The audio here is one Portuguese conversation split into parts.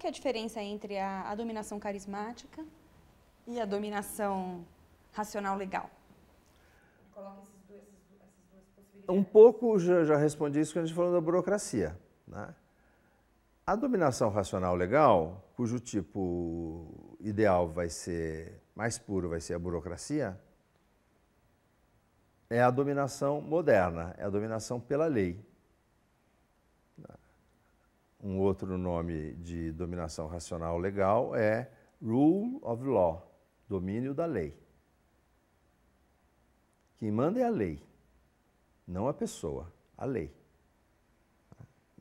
que é a diferença entre a, a dominação carismática e a dominação racional legal? Coloca essas duas possibilidades. Um pouco já, já respondi isso quando a gente falou da burocracia. Né? A dominação racional legal, cujo tipo ideal vai ser mais puro, vai ser a burocracia, é a dominação moderna, é a dominação pela lei. Um outro nome de dominação racional legal é rule of law, domínio da lei. Quem manda é a lei, não a pessoa, a lei.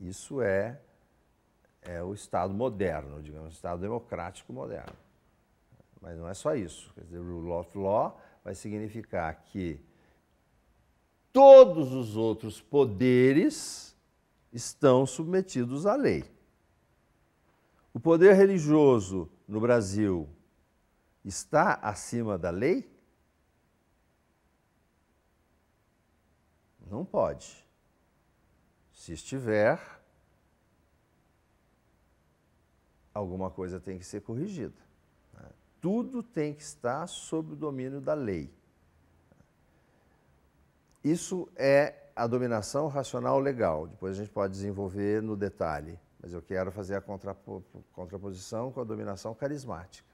Isso é, é o Estado moderno, digamos, o Estado democrático moderno. Mas não é só isso. Quer dizer, rule of law vai significar que todos os outros poderes estão submetidos à lei. O poder religioso no Brasil está acima da lei? Não pode. Se estiver, alguma coisa tem que ser corrigida. Né? Tudo tem que estar sob o domínio da lei. Isso é a dominação racional legal. Depois a gente pode desenvolver no detalhe, mas eu quero fazer a contraposição com a dominação carismática.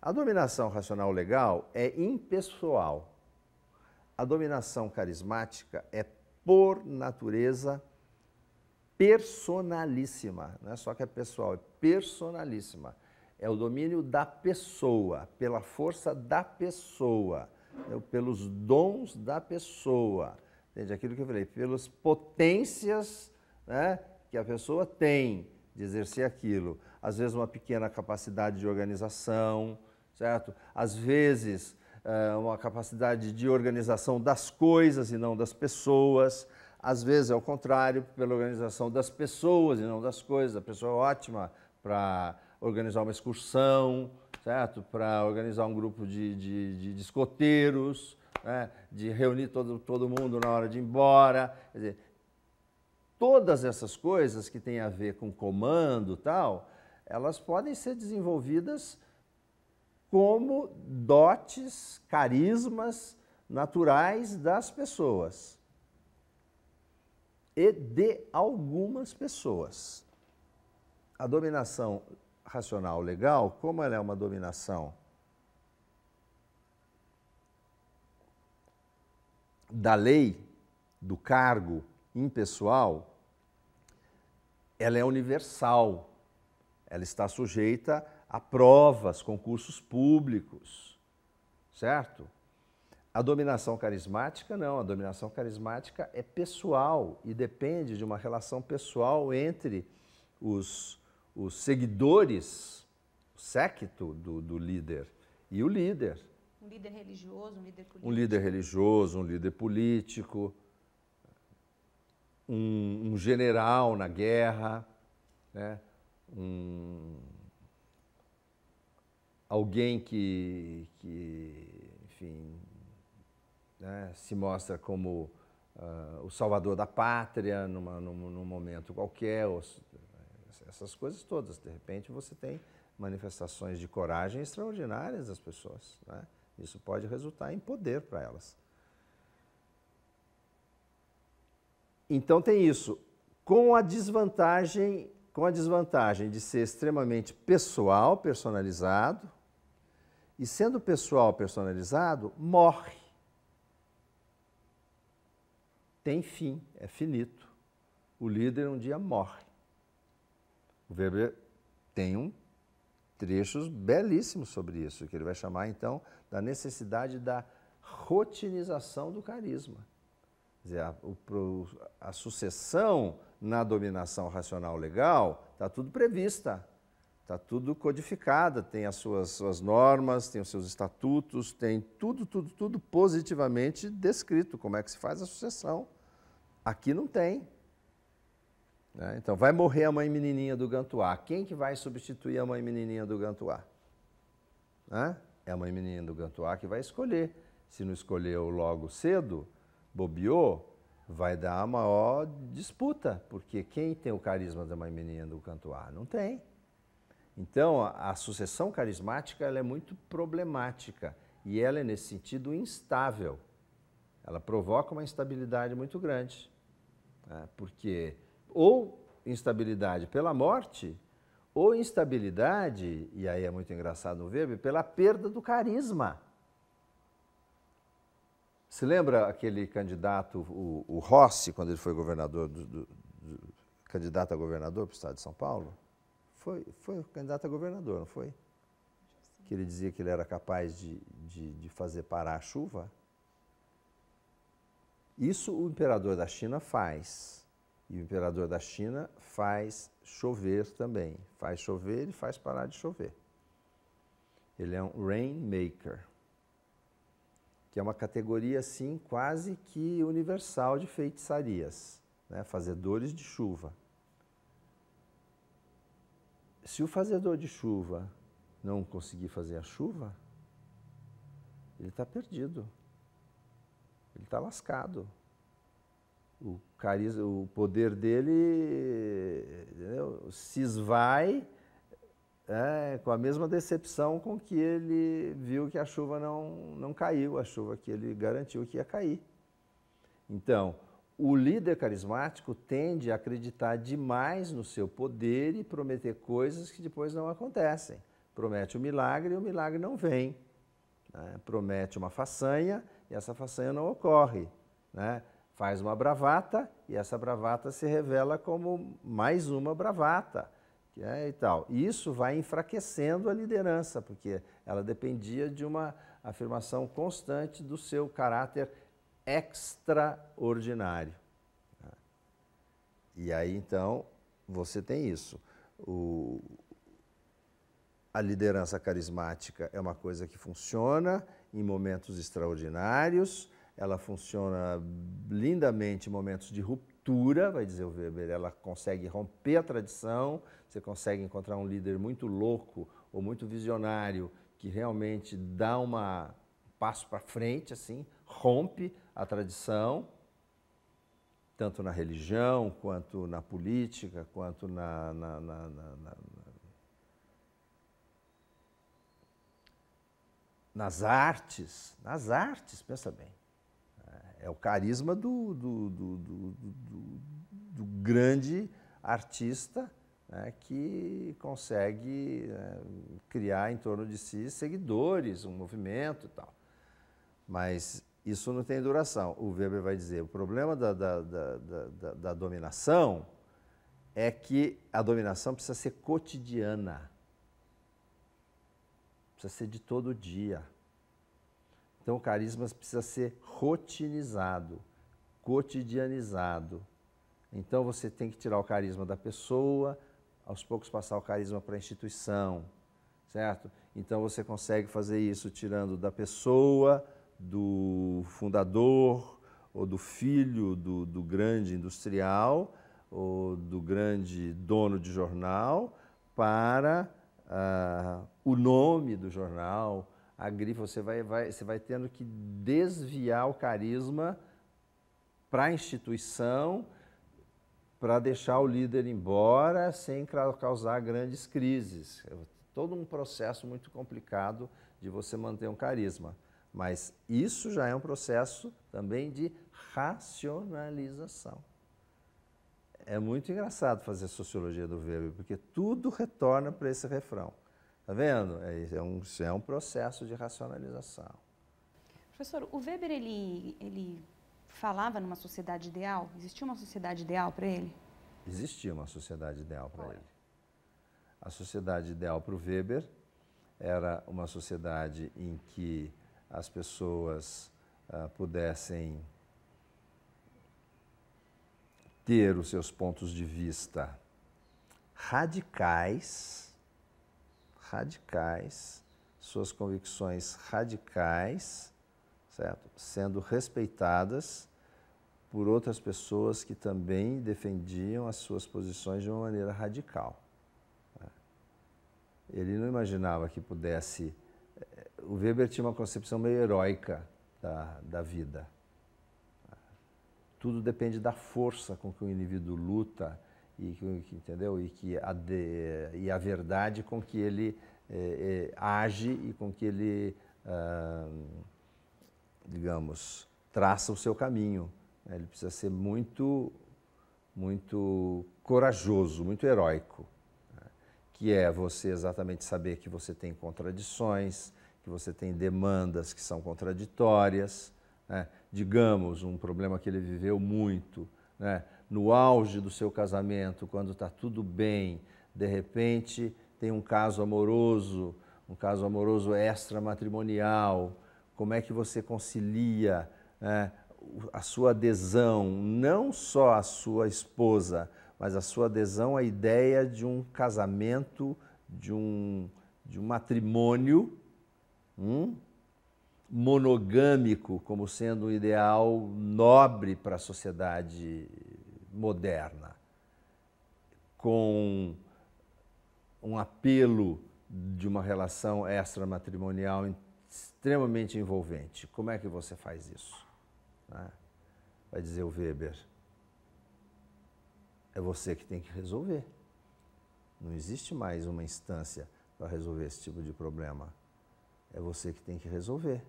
A dominação racional legal é impessoal. A dominação carismática é, por natureza, personalíssima. Não é só que é pessoal, é personalíssima. É o domínio da pessoa, pela força da pessoa, né, pelos dons da pessoa. Entende? Aquilo que eu falei, pelas potências né, que a pessoa tem de exercer aquilo. Às vezes, uma pequena capacidade de organização, certo? Às vezes, eh, uma capacidade de organização das coisas e não das pessoas. Às vezes, é o contrário, pela organização das pessoas e não das coisas. A pessoa é ótima para organizar uma excursão, certo? Para organizar um grupo de, de, de discoteiros, né, de reunir todo, todo mundo na hora de ir embora. Quer dizer, todas essas coisas que têm a ver com comando tal, elas podem ser desenvolvidas como dotes, carismas naturais das pessoas e de algumas pessoas. A dominação racional legal, como ela é uma dominação da lei do cargo impessoal, ela é universal. Ela está sujeita a provas, concursos públicos, certo? A dominação carismática não, a dominação carismática é pessoal e depende de uma relação pessoal entre os, os seguidores, o séquito do, do líder e o líder. Um líder religioso, um líder político. Um líder religioso, um líder político, um, um general na guerra, né? um, alguém que, que enfim, né? se mostra como uh, o salvador da pátria numa, num, num momento qualquer, ou, essas coisas todas. De repente você tem manifestações de coragem extraordinárias das pessoas. Né? Isso pode resultar em poder para elas. Então tem isso, com a desvantagem, com a desvantagem de ser extremamente pessoal, personalizado, e sendo pessoal personalizado, morre. Tem fim, é finito. O líder um dia morre. O Weber tem um trechos belíssimos sobre isso, que ele vai chamar então da necessidade da rotinização do carisma. Quer dizer, a, o, a sucessão na dominação racional legal está tudo prevista, está tudo codificada, tem as suas, suas normas, tem os seus estatutos, tem tudo, tudo, tudo positivamente descrito como é que se faz a sucessão. Aqui não tem. Né? Então, vai morrer a mãe menininha do Gantuá. Quem que vai substituir a mãe menininha do Gantuá? Né? É a mãe menininha do Gantuá que vai escolher. Se não escolheu logo cedo, bobeou, vai dar a maior disputa, porque quem tem o carisma da mãe menininha do Gantuá? Não tem. Então, a, sucessão carismática é muito problemática e ela é, nesse sentido, instável. Ela provoca uma instabilidade muito grande, né? porque ou instabilidade pela morte, ou instabilidade, e aí é muito engraçado o verbo, pela perda do carisma. Se lembra aquele candidato, o, o Rossi, quando ele foi governador, do, do, do, candidato a governador para o estado de São Paulo? Foi, foi candidato a governador, não foi? Que ele dizia que ele era capaz de, de, de fazer parar a chuva? Isso o imperador da China faz. E o imperador da China faz chover também. Faz chover e faz parar de chover. Ele é um rainmaker, que é uma categoria assim quase que universal de feitiçarias, né? fazedores de chuva. Se o fazedor de chuva não conseguir fazer a chuva, ele está perdido. Ele está lascado o carisma, o poder dele entendeu? se esvai é, com a mesma decepção com que ele viu que a chuva não, não caiu, a chuva que ele garantiu que ia cair. Então, o líder carismático tende a acreditar demais no seu poder e prometer coisas que depois não acontecem. Promete o um milagre e o milagre não vem. Né? Promete uma façanha e essa façanha não ocorre. Né? faz uma bravata e essa bravata se revela como mais uma bravata é, e tal. E isso vai enfraquecendo a liderança, porque ela dependia de uma afirmação constante do seu caráter extraordinário. E aí então você tem isso. O, a liderança carismática é uma coisa que funciona em momentos extraordinários ela funciona lindamente em momentos de ruptura, vai dizer o Weber, ela consegue romper a tradição, você consegue encontrar um líder muito louco ou muito visionário que realmente dá uma um passo para frente assim, rompe a tradição, tanto na religião, quanto na política, quanto na, na, na, na nas artes, nas artes, pensa bem é o carisma do, do, do, do, do grande artista né, que consegue né, criar em torno de si seguidores, um movimento e tal. Mas isso não tem duração. O Weber vai dizer: o problema da, da, da, da, da dominação é que a dominação precisa ser cotidiana, precisa ser de todo dia. Então o carisma precisa ser rotinizado, cotidianizado. Então você tem que tirar o carisma da pessoa, aos poucos passar o carisma para a instituição, certo? Então você consegue fazer isso tirando da pessoa, do fundador, ou do filho do, do, grande industrial, ou do grande dono de jornal, para ah, o nome do jornal, a grife, você vai, vai, você vai tendo que desviar o carisma para a instituição, para deixar o líder embora sem causar grandes crises. É todo um processo muito complicado de você manter um carisma. Mas isso já é um processo também de racionalização. É muito engraçado fazer sociologia do verbo, porque tudo retorna para esse refrão. Está vendo? É, é, um, é um processo de racionalização. Professor, o Weber, ele, ele falava numa sociedade ideal? Existia uma sociedade ideal para ele? Existia uma sociedade ideal para ele. A sociedade ideal para o Weber era uma sociedade em que as pessoas ah, pudessem ter os seus pontos de vista radicais, radicais, suas convicções radicais, certo? Sendo respeitadas por outras pessoas que também defendiam as suas posições de uma maneira radical. Né? Ele não imaginava que pudesse. Eh, o Weber tinha uma concepção meio heróica da, da vida. Né? Tudo depende da força com que o indivíduo luta e que, entendeu? E que a, de, e a verdade com que ele é, é, age e com que ele, ah, digamos, traça o seu caminho. Ele precisa ser muito, muito corajoso, muito heróico, né? que é você exatamente saber que você tem contradições, que você tem demandas que são contraditórias, né? digamos, um problema que ele viveu muito, né? no auge do seu casamento, quando está tudo bem, de repente tem um caso amoroso, um caso amoroso extramatrimonial, como é que você concilia né, a sua adesão, não só à sua esposa, mas a sua adesão à ideia de um casamento, de um, de um matrimônio hum, monogâmico como sendo um ideal nobre para a sociedade moderna, com um apelo de uma relação extramatrimonial extremamente envolvente. Como é que você faz isso? Né? Vai dizer o Weber. É você que tem que resolver. Não existe mais uma instância para resolver esse tipo de problema. É você que tem que resolver.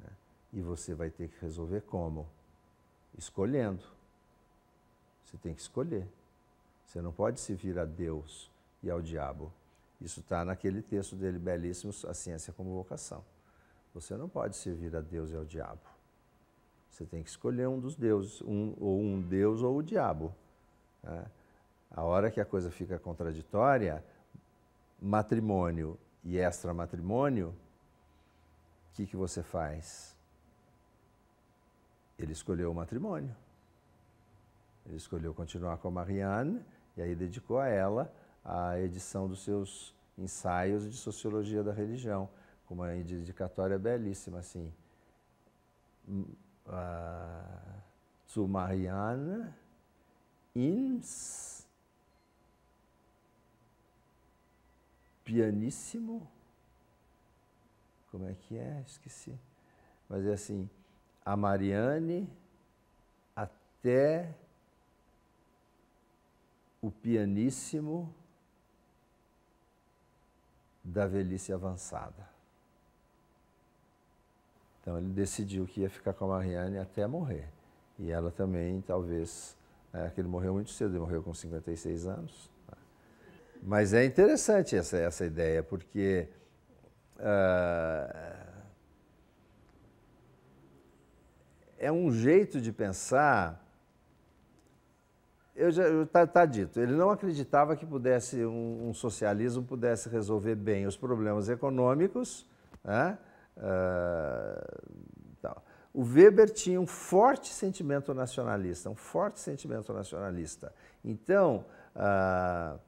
Né? E você vai ter que resolver como? Escolhendo. Você tem que escolher. Você não pode se vir a Deus e ao diabo. Isso está naquele texto dele belíssimo, A Ciência como Vocação. Você não pode servir a Deus e ao diabo. Você tem que escolher um dos deuses, um, ou um Deus ou o diabo. Né? A hora que a coisa fica contraditória, matrimônio e extramatrimônio, o que, que você faz? Ele escolheu o matrimônio. Ele escolheu continuar com a Marianne e aí dedicou a ela a edição dos seus ensaios de sociologia da religião, com uma dedicatória belíssima, assim. Uh, zu Marianne ins pianissimo. Como é que é? Esqueci. Mas é assim, a Marianne até o pianíssimo da velhice avançada. Então ele decidiu que ia ficar com a Marianne até morrer. E ela também, talvez, é, que ele morreu muito cedo, ele morreu com 56 anos. Né? Mas é interessante essa, essa ideia, porque uh, é um jeito de pensar eu já está tá dito. Ele não acreditava que pudesse um, um, socialismo pudesse resolver bem os problemas econômicos. Né? Uh, tal. O Weber tinha um forte sentimento nacionalista, um forte sentimento nacionalista. Então uh,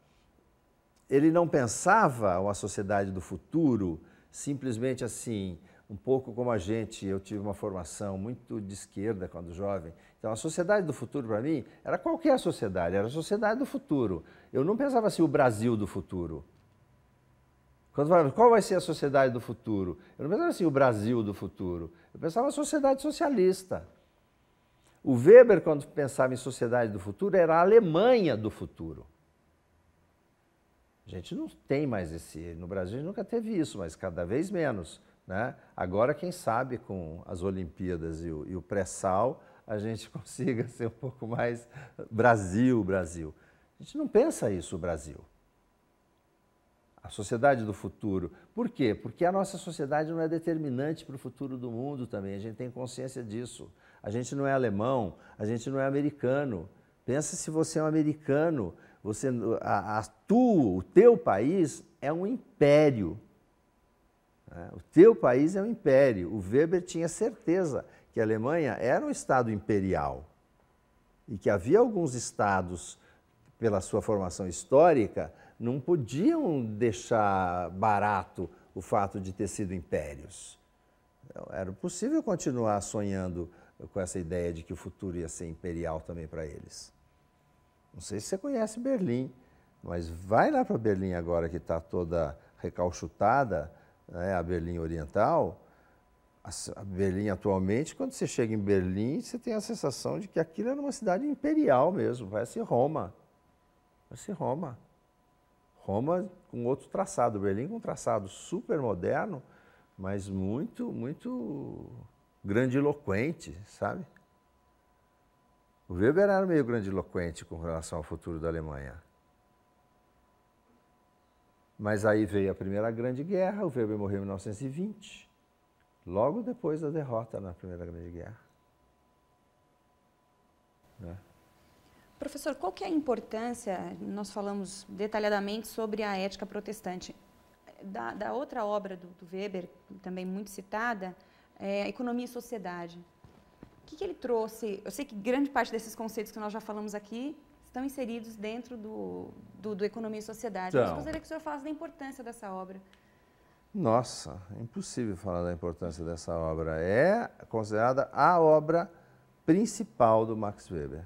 ele não pensava uma sociedade do futuro simplesmente assim um pouco como a gente, eu tive uma formação muito de esquerda quando jovem. Então, a sociedade do futuro para mim era qualquer sociedade, era a sociedade do futuro. Eu não pensava assim, o Brasil do futuro. Quando falava, qual vai ser a sociedade do futuro? Eu não pensava assim, o Brasil do futuro. Eu pensava a sociedade socialista. O Weber, quando pensava em sociedade do futuro, era a Alemanha do futuro. A gente não tem mais esse. No Brasil, a gente nunca teve isso, mas cada vez menos. Né? Agora, quem sabe com as Olimpíadas e o, o pré-sal, a gente consiga ser um pouco mais Brasil, Brasil. A gente não pensa isso, Brasil. A sociedade do futuro. Por quê? Porque a nossa sociedade não é determinante para o futuro do mundo também. A gente tem consciência disso. A gente não é alemão, a gente não é americano. Pensa se você é um americano, você, a, a tu, o teu país é um império né? O teu país é um império. O Weber tinha certeza que a Alemanha era um Estado imperial e que havia alguns Estados, pela sua formação histórica, não podiam deixar barato o fato de ter sido impérios. Então, era possível continuar sonhando com essa ideia de que o futuro ia ser imperial também para eles. Não sei se você conhece Berlim, mas vai lá para Berlim agora que está toda recalchutada né, a Berlim Oriental, a Berlim atualmente, quando você chega em Berlim, você tem a sensação de que aquilo era uma cidade imperial mesmo, parece Roma. Parece Roma. Roma com outro traçado, Berlim com um traçado super moderno, mas muito, muito grandiloquente, sabe? O Weber era meio grandiloquente com relação ao futuro da Alemanha. Mas aí veio a Primeira Grande Guerra, o Weber morreu em 1920, logo depois da derrota na Primeira Grande Guerra. Né? Professor, qual que é a importância, nós falamos detalhadamente sobre a ética protestante, da, da outra obra do, do, Weber, também muito citada, é Economia e Sociedade. O que, que ele trouxe? Eu sei que grande parte desses conceitos que nós já falamos aqui estão inseridos dentro do, do, do Economia e Sociedade. Então, gostaria que o senhor falasse da importância dessa obra. Nossa, é impossível falar da importância dessa obra. É considerada a obra principal do Max Weber.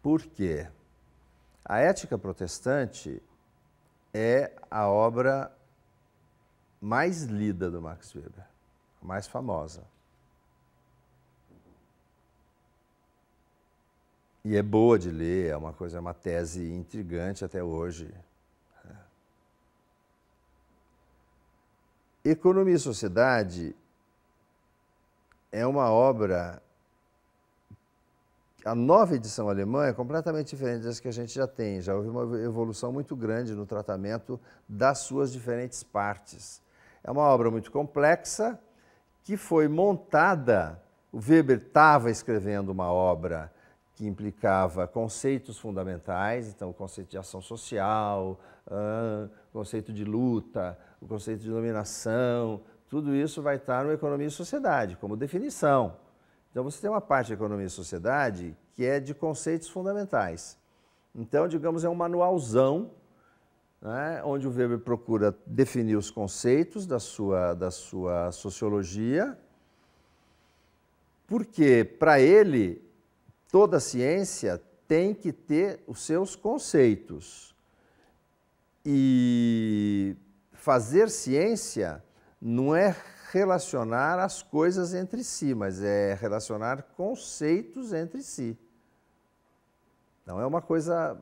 Por quê? A ética protestante é a obra mais lida do Max Weber, a mais famosa. E é boa de ler, é uma coisa, é uma tese intrigante até hoje. Né. Economia e Sociedade é uma obra. A nova edição alemã é completamente diferente das que a gente já tem. Já houve uma evolução muito grande no tratamento das suas diferentes partes. É uma obra muito complexa que foi montada. O Weber estava escrevendo uma obra que implicava conceitos fundamentais, então o conceito de ação social, o conceito de luta, o conceito de dominação, tudo isso vai estar no Economia e Sociedade, como definição. Então você tem uma parte da Economia e Sociedade que é de conceitos fundamentais. Então, digamos, é um manualzão, né, onde o Weber procura definir os conceitos da sua, da sua sociologia, porque para ele toda ciência tem que ter os seus conceitos. E fazer ciência não é relacionar as coisas entre si, mas é relacionar conceitos entre si. Então é uma coisa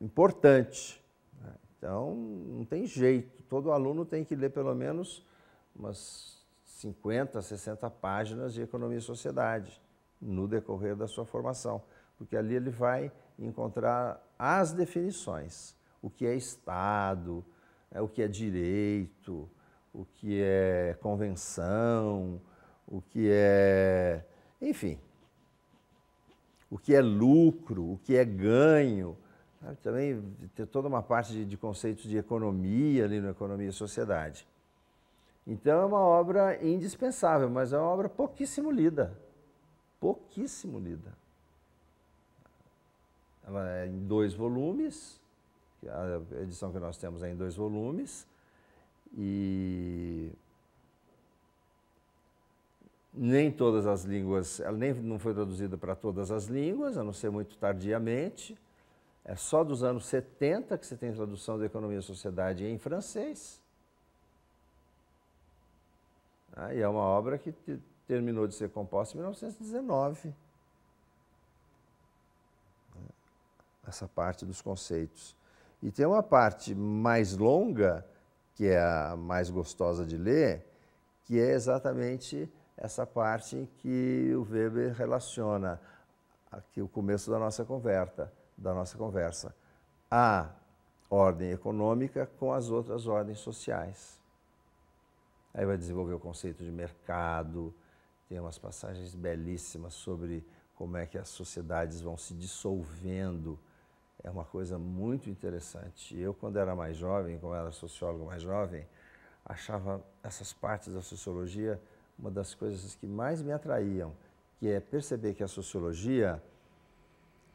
importante. Né? Então não tem jeito, todo aluno tem que ler pelo menos umas 50, 60 páginas de Economia e Sociedade no decorrer da sua formação, porque ali ele vai encontrar as definições, o que é Estado, é, o que é direito, o que é convenção, o que é, enfim, o que é lucro, o que é ganho. Também tem toda uma parte de, de conceitos de economia ali no Economia e Sociedade. Então é uma obra indispensável, mas é uma obra pouquíssimo lida pouquíssimo lida. Ela é em dois volumes, a edição que nós temos é em dois volumes, e nem todas as línguas, ela nem não foi traduzida para todas as línguas, a não ser muito tardiamente. É só dos anos 70 que você tem tradução da Economia e Sociedade em francês. Ah, e é uma obra que terminou de ser composta em 1919. Né? Essa parte dos conceitos. E tem uma parte mais longa, que é a mais gostosa de ler, que é exatamente essa parte em que o Weber relaciona aqui o começo da nossa conversa, da nossa conversa, a ordem econômica com as outras ordens sociais. Aí vai desenvolver o conceito de mercado, tem umas passagens belíssimas sobre como é que as sociedades vão se dissolvendo. É uma coisa muito interessante. Eu, quando era mais jovem, como era sociólogo mais jovem, achava essas partes da sociologia uma das coisas que mais me atraíam, que é perceber que a sociologia,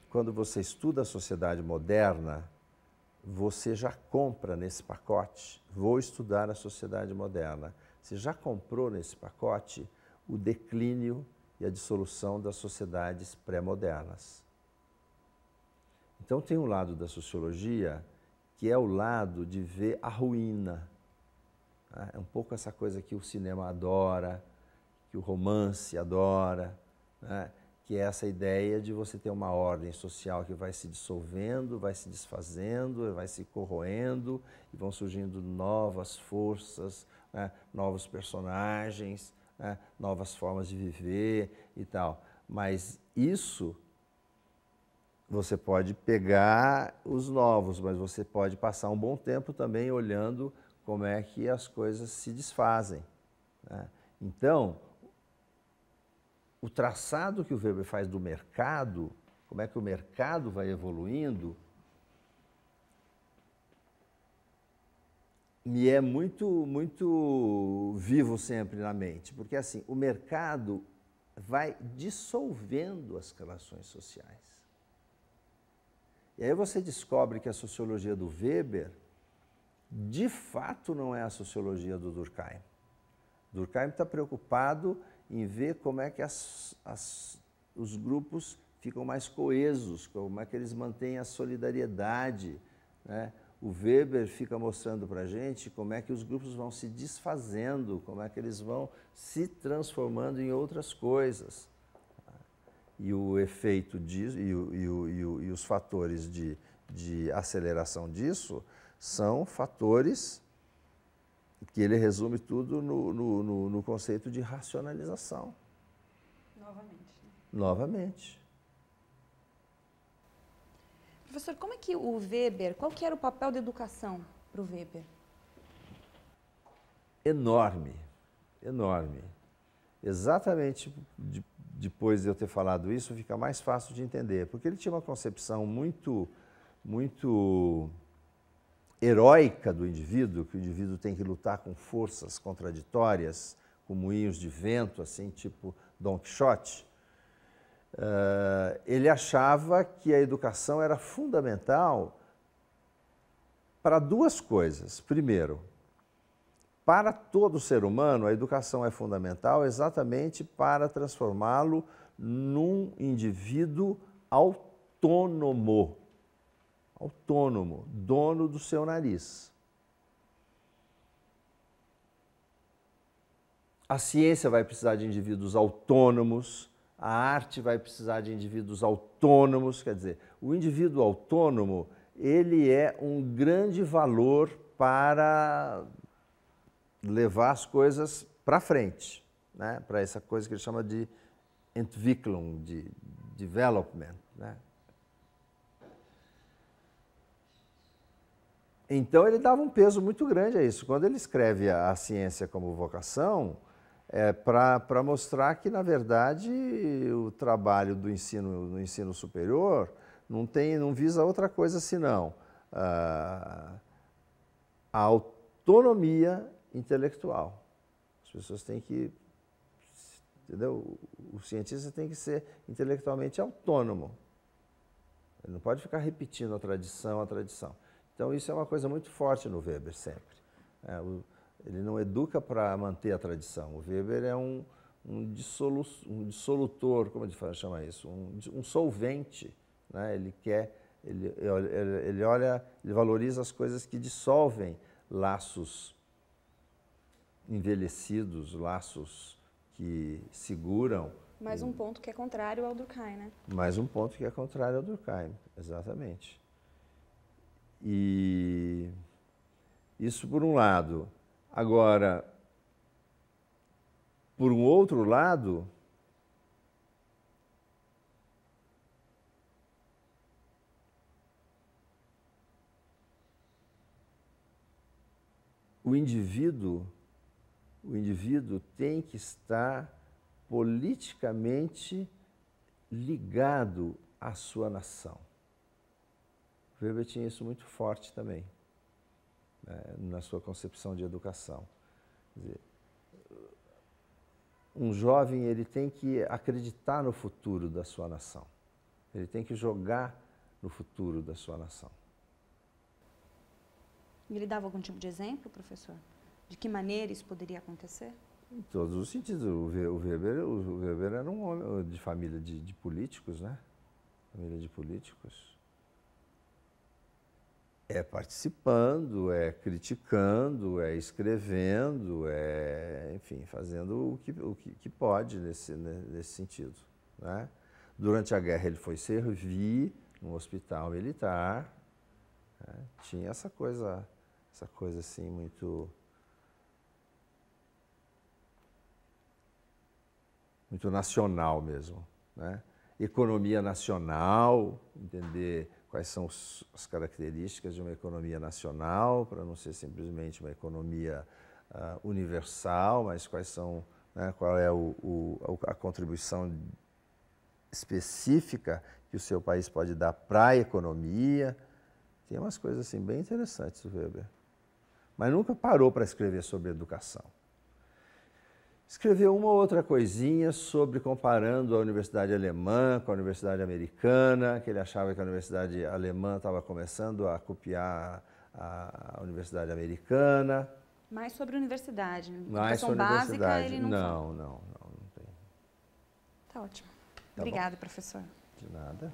quando você estuda a sociedade moderna, você já compra nesse pacote. Vou estudar a sociedade moderna. Você já comprou nesse pacote o declínio e a dissolução das sociedades pré-modernas. Então, tem um lado da sociologia que é o lado de ver a ruína. Ah, é um pouco essa coisa que o cinema adora, que o romance adora, né? que é essa ideia de você ter uma ordem social que vai se dissolvendo, vai se desfazendo, vai se corroendo e vão surgindo novas forças, né? novos personagens né, novas formas de viver e tal. Mas isso você pode pegar os novos, mas você pode passar um bom tempo também olhando como é que as coisas se desfazem. Né? Então, o traçado que o Weber faz do mercado, como é que o mercado vai evoluindo, me é muito, muito vivo sempre na mente, porque assim, o mercado vai dissolvendo as relações sociais. E aí você descobre que a sociologia do Weber de fato não é a sociologia do Durkheim. Durkheim está preocupado em ver como é que as, as, os grupos ficam mais coesos, como é que eles mantêm a solidariedade, né? o Weber fica mostrando para a gente como é que os grupos vão se desfazendo, como é que eles vão se transformando em outras coisas. E o efeito disso, e, o, e, o, e os fatores de, de aceleração disso são fatores que ele resume tudo no, no, no, no conceito de racionalização. Novamente. Né? Novamente. Professor, como é que o Weber, qual que era o papel da educação para o Weber? Enorme, enorme. Exatamente de, depois de eu ter falado isso, fica mais fácil de entender, porque ele tinha uma concepção muito, muito heróica do indivíduo, que o indivíduo tem que lutar com forças contraditórias, com moinhos de vento, assim, tipo Don Quixote. Ah, ele achava que a educação era fundamental para duas coisas. Primeiro, para todo ser humano, a educação é fundamental exatamente para transformá-lo num indivíduo autônomo, autônomo, dono do seu nariz. A ciência vai precisar de indivíduos autônomos, a arte vai precisar de indivíduos autônomos, quer dizer, o indivíduo autônomo, ele é um grande valor para levar as coisas para frente, né? para essa coisa que ele chama de entwicklung, de development. Né? Então ele dava um peso muito grande a isso. Quando ele escreve a, a ciência como vocação, é, para mostrar que, na verdade, o trabalho do ensino, do ensino superior não, tem, não visa outra coisa senão ah, a autonomia intelectual. As pessoas têm que. Entendeu? O cientista tem que ser intelectualmente autônomo. Ele não pode ficar repetindo a tradição, a tradição. Então, isso é uma coisa muito forte no Weber sempre. É, o, ele não educa para manter a tradição. O Weber é um, um, dissolu, um dissolutor, como a fala, chama isso? Um, um solvente. Né? Ele quer, ele, ele, ele olha, ele valoriza as coisas que dissolvem laços envelhecidos, laços que seguram. Mais um ponto que é contrário ao Durkheim, né? Mais um ponto que é contrário ao Durkheim, exatamente. E isso por um lado. Agora, por um outro lado, o indivíduo, o indivíduo tem que estar politicamente ligado à sua nação. Weber tinha isso muito forte também né, na sua concepção de educação. Dizer, um jovem ele tem que acreditar no futuro da sua nação. Ele tem que jogar no futuro da sua nação. E ele dava algum tipo de exemplo, professor? De que maneira isso poderia acontecer? Em todos os sentidos. O Weber, o Weber era um homem de família de, de políticos, né? Família de políticos. É participando, é criticando, é escrevendo, é, enfim, fazendo o que, o que, que pode nesse, né, nesse sentido. Né? Durante a guerra ele foi servir no hospital militar. Né? Tinha essa coisa, essa coisa assim muito muito nacional mesmo, né? Economia nacional, entender quais são as características de uma economia nacional, para não ser simplesmente uma economia uh, universal, mas quais são, né, qual é o, o, a contribuição específica que o seu país pode dar para a economia. Tem umas coisas assim bem interessantes, Weber. Mas nunca parou para escrever sobre educação. Escreveu uma outra coisinha sobre comparando a universidade alemã com a universidade americana, que ele achava que a universidade alemã estava começando a copiar a, universidade americana. Mais sobre universidade, Mais sobre básica, universidade. ele não Não, não, não, não tem. Tá ótimo. Tá Obrigada, bom. professor. De nada.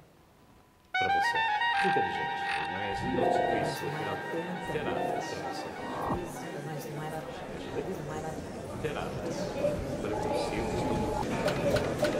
Para você. Inteligente, mas não se pensa, é será para você alteradas, preconceitos.